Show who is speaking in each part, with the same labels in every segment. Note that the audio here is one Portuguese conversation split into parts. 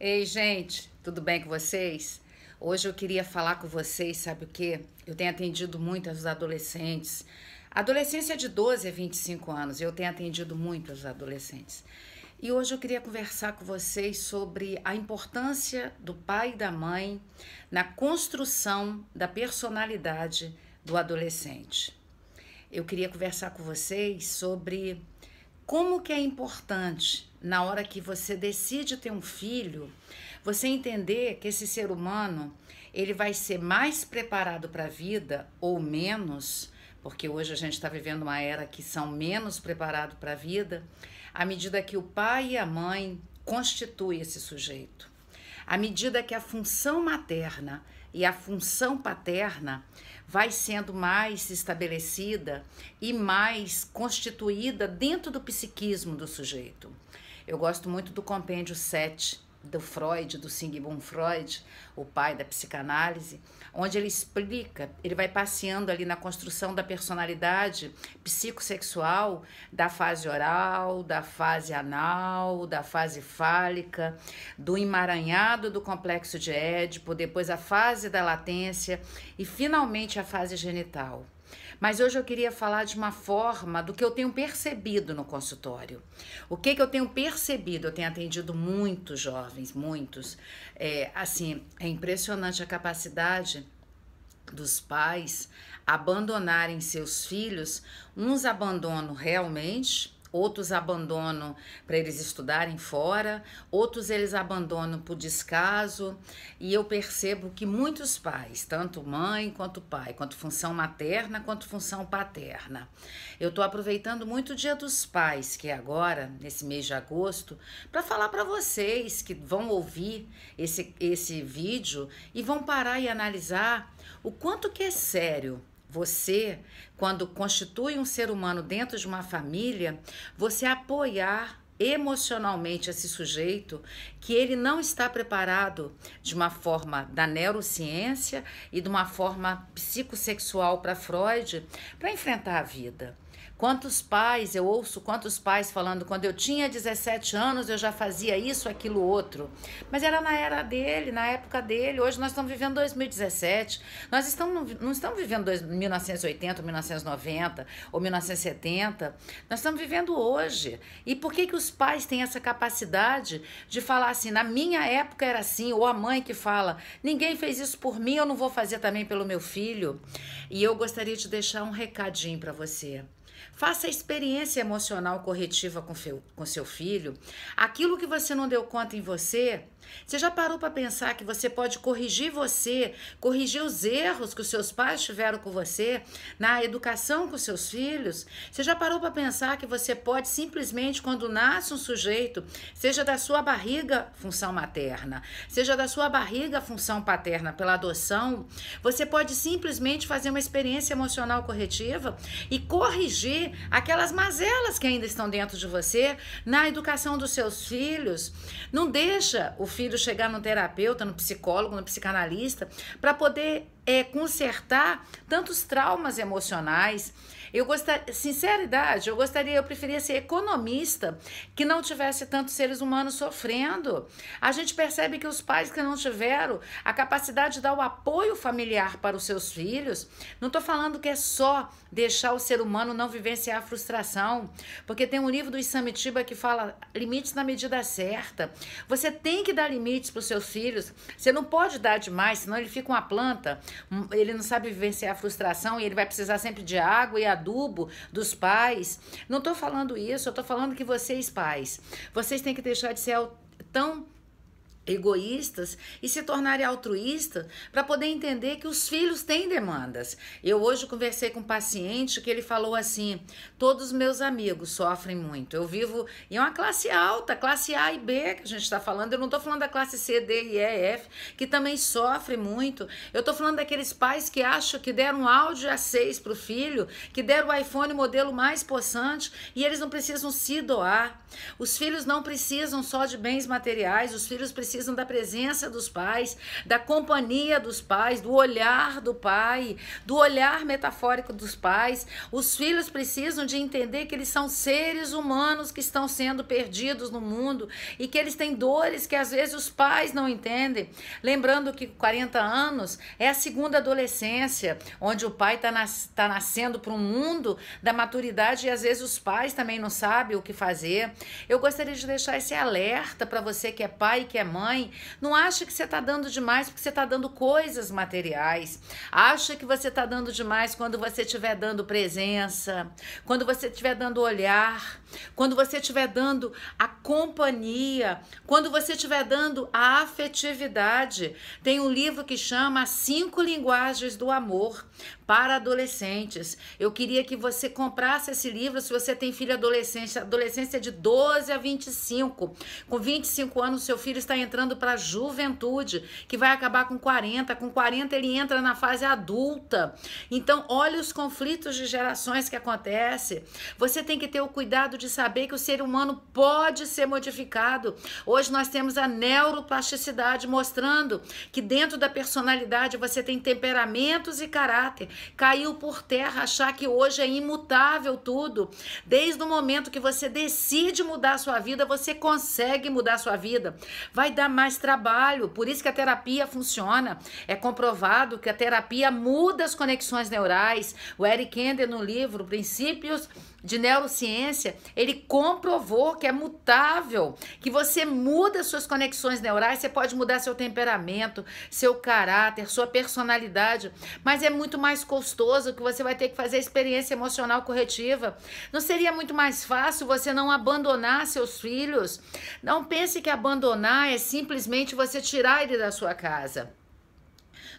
Speaker 1: Ei, gente, tudo bem com vocês? Hoje eu queria falar com vocês, sabe o que? Eu tenho atendido muitas adolescentes. Adolescência de 12 a 25 anos, eu tenho atendido muitas adolescentes. E hoje eu queria conversar com vocês sobre a importância do pai e da mãe na construção da personalidade do adolescente. Eu queria conversar com vocês sobre como que é importante na hora que você decide ter um filho, você entender que esse ser humano, ele vai ser mais preparado para a vida ou menos, porque hoje a gente está vivendo uma era que são menos preparados para a vida, à medida que o pai e a mãe constituem esse sujeito à medida que a função materna e a função paterna vai sendo mais estabelecida e mais constituída dentro do psiquismo do sujeito. Eu gosto muito do compêndio 7 do Freud, do Sigmund Freud, o pai da psicanálise, onde ele explica, ele vai passeando ali na construção da personalidade psicossexual, da fase oral, da fase anal, da fase fálica, do emaranhado do complexo de Édipo, depois a fase da latência e finalmente a fase genital. Mas hoje eu queria falar de uma forma do que eu tenho percebido no consultório. O que, que eu tenho percebido? Eu tenho atendido muitos jovens, muitos. É, assim, é impressionante a capacidade dos pais abandonarem seus filhos, uns abandonam realmente outros abandonam para eles estudarem fora, outros eles abandonam por descaso, e eu percebo que muitos pais, tanto mãe quanto pai, quanto função materna quanto função paterna, eu estou aproveitando muito o Dia dos Pais, que é agora, nesse mês de agosto, para falar para vocês que vão ouvir esse, esse vídeo e vão parar e analisar o quanto que é sério você, quando constitui um ser humano dentro de uma família, você apoiar emocionalmente esse sujeito que ele não está preparado de uma forma da neurociência e de uma forma psicossexual para Freud para enfrentar a vida. Quantos pais, eu ouço quantos pais falando, quando eu tinha 17 anos eu já fazia isso, aquilo, outro. Mas era na era dele, na época dele. Hoje nós estamos vivendo 2017. Nós estamos, não estamos vivendo dois, 1980, 1990 ou 1970. Nós estamos vivendo hoje. E por que, que os pais têm essa capacidade de falar assim, na minha época era assim, ou a mãe que fala, ninguém fez isso por mim, eu não vou fazer também pelo meu filho? E eu gostaria de deixar um recadinho para você. Faça a experiência emocional corretiva com, com seu filho. Aquilo que você não deu conta em você, você já parou para pensar que você pode corrigir você, corrigir os erros que os seus pais tiveram com você, na educação com seus filhos? Você já parou para pensar que você pode simplesmente, quando nasce um sujeito, seja da sua barriga função materna, seja da sua barriga função paterna pela adoção, você pode simplesmente fazer uma experiência emocional corretiva e corrigir corrigir aquelas mazelas que ainda estão dentro de você na educação dos seus filhos. Não deixa o filho chegar no terapeuta, no psicólogo, no psicanalista para poder é, consertar tantos traumas emocionais. Eu gostaria, sinceridade, eu gostaria, eu preferia ser economista que não tivesse tantos seres humanos sofrendo. A gente percebe que os pais que não tiveram a capacidade de dar o apoio familiar para os seus filhos, não estou falando que é só deixar o ser humano não vivenciar a frustração, porque tem um livro do Isamitiba que fala limites na medida certa. Você tem que dar limites para os seus filhos, você não pode dar demais, senão ele fica uma planta. Hum, ele não sabe vivenciar a frustração e ele vai precisar sempre de água e adubo dos pais. Não estou falando isso, eu estou falando que vocês, pais, vocês têm que deixar de ser tão egoístas e se tornarem altruístas para poder entender que os filhos têm demandas. Eu hoje conversei com um paciente que ele falou assim: todos os meus amigos sofrem muito. Eu vivo em uma classe alta, classe A e B que a gente está falando. Eu não estou falando da classe C, D, E, E, F, que também sofre muito. Eu estou falando daqueles pais que acham que deram áudio A6 para o filho, que deram o iPhone modelo mais possante e eles não precisam se doar. Os filhos não precisam só de bens materiais, os filhos precisam precisam da presença dos pais, da companhia dos pais, do olhar do pai, do olhar metafórico dos pais. Os filhos precisam de entender que eles são seres humanos que estão sendo perdidos no mundo e que eles têm dores que às vezes os pais não entendem. Lembrando que 40 anos é a segunda adolescência, onde o pai está nas, tá nascendo para um mundo da maturidade e às vezes os pais também não sabem o que fazer. Eu gostaria de deixar esse alerta para você que é pai e que é mãe mãe. Não acha que você está dando demais porque você está dando coisas materiais. Acha que você está dando demais quando você estiver dando presença, quando você estiver dando olhar, quando você estiver dando a companhia, quando você estiver dando a afetividade. Tem um livro que chama Cinco Linguagens do Amor para adolescentes. Eu queria que você comprasse esse livro se você tem filho adolescente. Adolescência é de 12 a 25. Com 25 anos, seu filho está entrando para a juventude, que vai acabar com 40. Com 40, ele entra na fase adulta. Então, olha os conflitos de gerações que acontece. Você tem que ter o cuidado de saber que o ser humano pode ser modificado. Hoje nós temos a neuroplasticidade mostrando que dentro da personalidade você tem temperamentos e caráter. Caiu por terra achar que hoje é imutável tudo. Desde o momento que você decide mudar a sua vida, você consegue mudar a sua vida. Vai dar mais trabalho, por isso que a terapia funciona. É comprovado que a terapia muda as conexões neurais. O Eric Ender, no livro Princípios de neurociência, ele comprovou que é mutável, que você muda suas conexões neurais, você pode mudar seu temperamento, seu caráter, sua personalidade, mas é muito mais custoso, que você vai ter que fazer experiência emocional corretiva. Não seria muito mais fácil você não abandonar seus filhos? Não pense que abandonar é simplesmente você tirar ele da sua casa.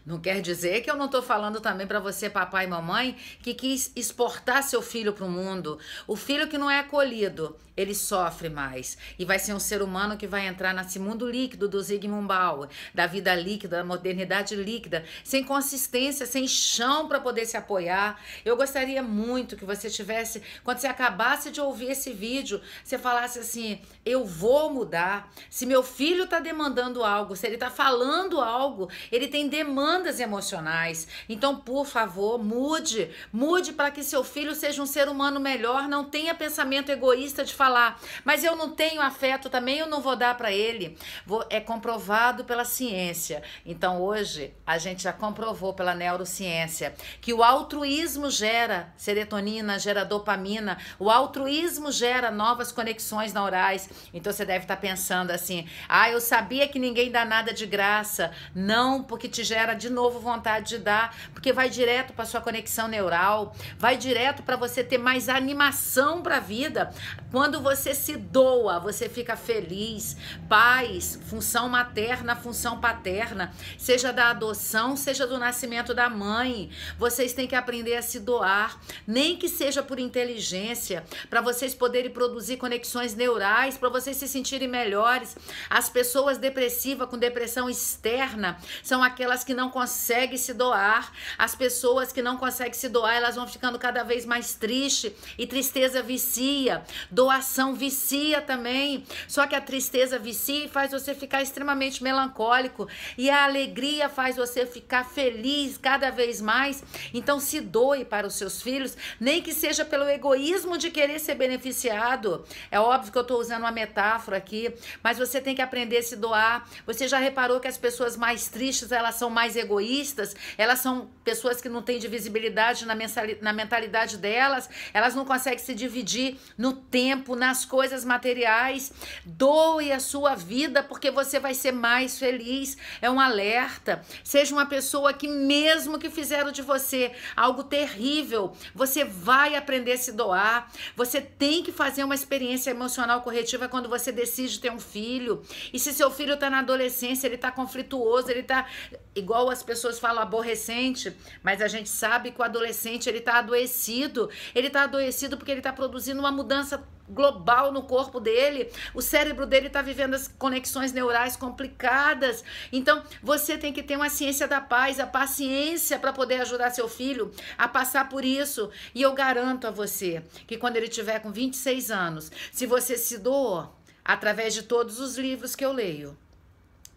Speaker 1: Não quer dizer que eu não estou falando também para você, papai e mamãe, que quis exportar seu filho para o mundo. O filho que não é acolhido, ele sofre mais. E vai ser um ser humano que vai entrar nesse mundo líquido do Zygmunt Bauer, da vida líquida, da modernidade líquida, sem consistência, sem chão para poder se apoiar. Eu gostaria muito que você tivesse, quando você acabasse de ouvir esse vídeo, você falasse assim: eu vou mudar. Se meu filho está demandando algo, se ele está falando algo, ele tem demanda demandas emocionais. Então, por favor, mude. Mude para que seu filho seja um ser humano melhor, não tenha pensamento egoísta de falar, mas eu não tenho afeto também, eu não vou dar para ele. Vou, é comprovado pela ciência. Então, hoje, a gente já comprovou pela neurociência que o altruísmo gera serotonina, gera dopamina, o altruísmo gera novas conexões neurais. Então, você deve estar tá pensando assim: ah, eu sabia que ninguém dá nada de graça. Não, porque te gera de novo vontade de dar, porque vai direto para sua conexão neural, vai direto para você ter mais animação para a vida. Quando você se doa, você fica feliz, paz, função materna, função paterna, seja da adoção, seja do nascimento da mãe. Vocês têm que aprender a se doar, nem que seja por inteligência, para vocês poderem produzir conexões neurais, para vocês se sentirem melhores. As pessoas depressivas com depressão externa são aquelas que não não consegue se doar, as pessoas que não conseguem se doar, elas vão ficando cada vez mais tristes e tristeza vicia, doação vicia também. Só que a tristeza vicia e faz você ficar extremamente melancólico e a alegria faz você ficar feliz cada vez mais. Então se doe para os seus filhos, nem que seja pelo egoísmo de querer ser beneficiado. É óbvio que eu estou usando uma metáfora aqui, mas você tem que aprender a se doar. Você já reparou que as pessoas mais tristes, elas são mais egoístas, elas são pessoas que não têm divisibilidade na, na mentalidade delas, elas não conseguem se dividir no tempo, nas coisas materiais. Doe a sua vida porque você vai ser mais feliz. É um alerta. Seja uma pessoa que, mesmo que fizeram de você algo terrível, você vai aprender a se doar. Você tem que fazer uma experiência emocional corretiva quando você decide ter um filho. E se seu filho está na adolescência, ele está conflituoso, ele está igual as pessoas falam aborrecente, mas a gente sabe que o adolescente ele está adoecido, ele está adoecido porque ele está produzindo uma mudança global no corpo dele, o cérebro dele está vivendo as conexões neurais complicadas. Então, você tem que ter uma ciência da paz, a paciência para poder ajudar seu filho a passar por isso. E eu garanto a você que quando ele tiver com 26 anos, se você se doa através de todos os livros que eu leio,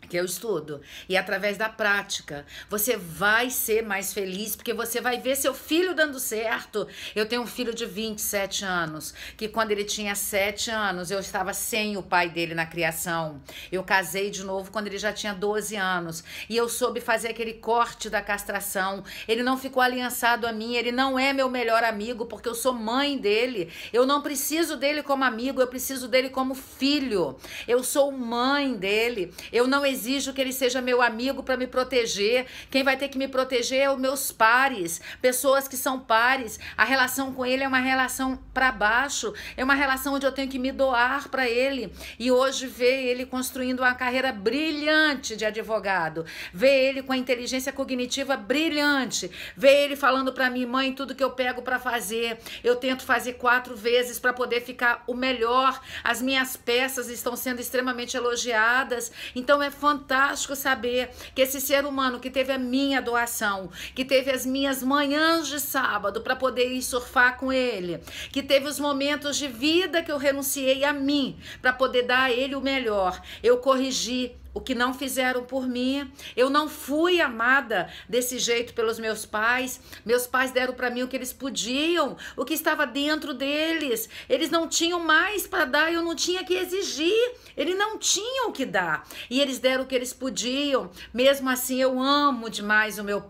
Speaker 1: que é o estudo, e através da prática, você vai ser mais feliz, porque você vai ver seu filho dando certo. Eu tenho um filho de 27 anos, que quando ele tinha 7 anos, eu estava sem o pai dele na criação. Eu casei de novo quando ele já tinha 12 anos, e eu soube fazer aquele corte da castração. Ele não ficou aliançado a mim, ele não é meu melhor amigo, porque eu sou mãe dele. Eu não preciso dele como amigo, eu preciso dele como filho. Eu sou mãe dele. Eu não exijo que ele seja meu amigo para me proteger. Quem vai ter que me proteger é os meus pares, pessoas que são pares. A relação com ele é uma relação para baixo, é uma relação onde eu tenho que me doar para ele. E hoje ver ele construindo uma carreira brilhante de advogado, ver ele com a inteligência cognitiva brilhante, ver ele falando para mim, mãe, tudo que eu pego para fazer, eu tento fazer quatro vezes para poder ficar o melhor. As minhas peças estão sendo extremamente elogiadas. Então é fantástico saber que esse ser humano que teve a minha doação, que teve as minhas manhãs de sábado para poder ir surfar com ele, que teve os momentos de vida que eu renunciei a mim para poder dar a ele o melhor, eu corrigi o que não fizeram por mim. Eu não fui amada desse jeito pelos meus pais. Meus pais deram para mim o que eles podiam, o que estava dentro deles. Eles não tinham mais para dar, eu não tinha que exigir. Eles não tinham o que dar. E eles deram o que eles podiam. Mesmo assim, eu amo demais o meu